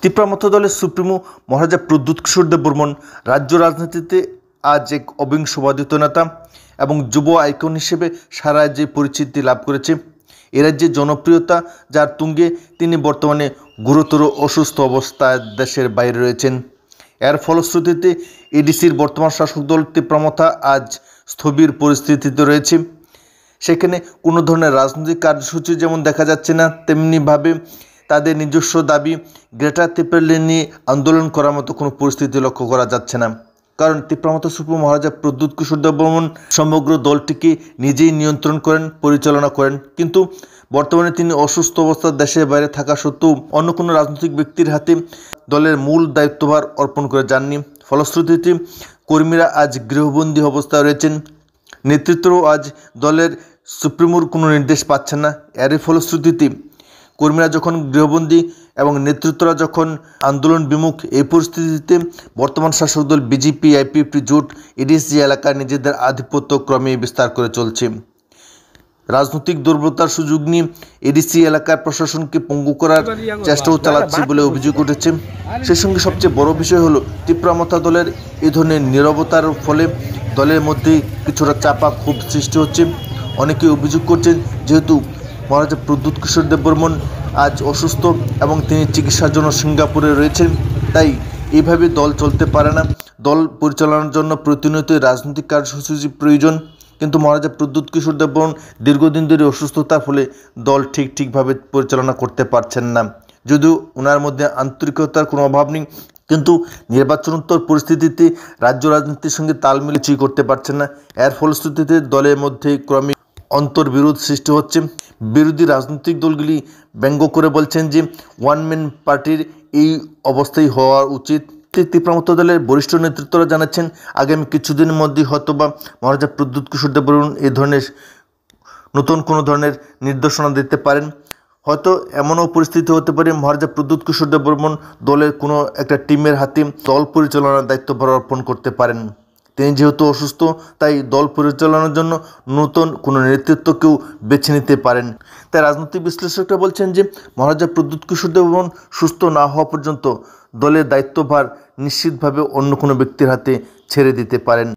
ত্রিপুরা দলের সুপ্রিমো মহারাজা প্রদ্যুৎ কিশোর দেব বর্মন রাজ্য রাজনীতিতে আজ এক অবিংশবাদিত নেতা এবং যুব আইকন হিসেবে সারা রাজ্যে পরিচিতি লাভ করেছে এ রাজ্যে জনপ্রিয়তা যার তুঙ্গে তিনি বর্তমানে গুরুতর অসুস্থ অবস্থায় দেশের বাইরে রয়েছেন এর ফলশ্রুতিতে এডিসির বর্তমান শাসক দল তীব্রমথা আজ স্থবির পরিস্থিতিতে রয়েছে সেখানে কোনো ধরনের রাজনৈতিক কার্যসূচি যেমন দেখা যাচ্ছে না তেমনিভাবে তাদের নিজস্ব দাবি গ্রেটার ত্রিপুরা নিয়ে আন্দোলন করার মতো কোনো পরিস্থিতি লক্ষ্য করা যাচ্ছে না কারণ ত্রিপ্রামত সুপ্র মহারাজা প্রদ্যুৎ কিশোর বর্মন সমগ্র দলটিকে নিজেই নিয়ন্ত্রণ করেন পরিচালনা করেন কিন্তু বর্তমানে তিনি অসুস্থ অবস্থার দেশের বাইরে থাকা সত্ত্বেও অন্য কোনো রাজনৈতিক ব্যক্তির হাতে দলের মূল দায়িত্বভার অর্পণ করে যাননি ফলশ্রুতিতে কর্মীরা আজ গৃহবন্দী অবস্থায় রয়েছেন নেতৃত্ব আজ দলের সুপ্রিমোর কোনো নির্দেশ পাচ্ছেন না এর ফলশ্রুতিতে কর্মীরা যখন গৃহবন্দী এবং নেতৃত্বরা যখন আন্দোলন বিমুখ এই পরিস্থিতিতে বর্তমান শাসক দল বিজেপি আইপিএফটি জোট এডিএসজি এলাকায় নিজেদের আধিপত্য ক্রমে বিস্তার করে চলছে রাজনৈতিক দুর্বলতার সুযোগ নিয়ে এডিসি এলাকার প্রশাসনকে পঙ্গু করার চেষ্টাও চালাচ্ছে বলে অভিযোগ উঠেছে সে সঙ্গে সবচেয়ে বড় বিষয় হলো তীব্রামতা দলের এ ধরনের নিরবতার ফলে দলের মধ্যে কিছুটা চাপা ক্ষোভ সৃষ্টি হচ্ছে অনেকে অভিযোগ করছেন যেহেতু মহারাজা প্রদ্যুৎ কিশোর দেববর্মন আজ অসুস্থ এবং তিনি চিকিৎসার জন্য সিঙ্গাপুরে রয়েছেন তাই এইভাবে দল চলতে পারে না দল পরিচালনার জন্য প্রতিনিয়ত রাজনৈতিক কার্যসূচি প্রয়োজন কিন্তু মহারাজা প্রদ্যুৎ কিশোর দেববর্মন দীর্ঘদিন ধরে অসুস্থতার ফলে দল ঠিক ঠিকভাবে পরিচালনা করতে পারছেন না যদিও ওনার মধ্যে আন্তরিকতার কোনো অভাব নেই কিন্তু নির্বাচনোত্তর পরিস্থিতিতে রাজ্য রাজনীতির সঙ্গে তাল মিলিয়ে করতে পারছেন না এর ফলশ্রুতিতে দলের মধ্যে ক্রমিক অন্তর্বিরোধ সৃষ্টি হচ্ছে বিরোধী রাজনৈতিক দলগুলি ব্যঙ্গ করে বলছেন যে ওয়ান ম্যান পার্টির এই অবস্থায় হওয়া উচিত তীব্রামত দলের বরিষ্ঠ নেতৃত্বরা জানাচ্ছেন আগামী কিছুদিনের মধ্যেই হয়তো বা মহারাজা প্রদ্যুৎ কিশোর দেবরুণ এই ধরনের নতুন কোনো ধরনের নির্দেশনা দিতে পারেন হয়তো এমনও পরিস্থিতি হতে পারে মহারাজা প্রদ্যুৎ কিশোর দেববর্মন দলের কোনো একটা টিমের হাতে দল পরিচালনার দায়িত্ব অর্পণ করতে পারেন তিনি যেহেতু অসুস্থ তাই দল পরিচালনার জন্য নতুন কোনো নেতৃত্বকেও বেছে নিতে পারেন তাই রাজনৈতিক বিশ্লেষকরা বলছেন যে মহারাজা প্রদ্যুৎ কিশোর দেবন সুস্থ না হওয়া পর্যন্ত দলের দায়িত্বভার নিশ্চিতভাবে অন্য কোনো ব্যক্তির হাতে ছেড়ে দিতে পারেন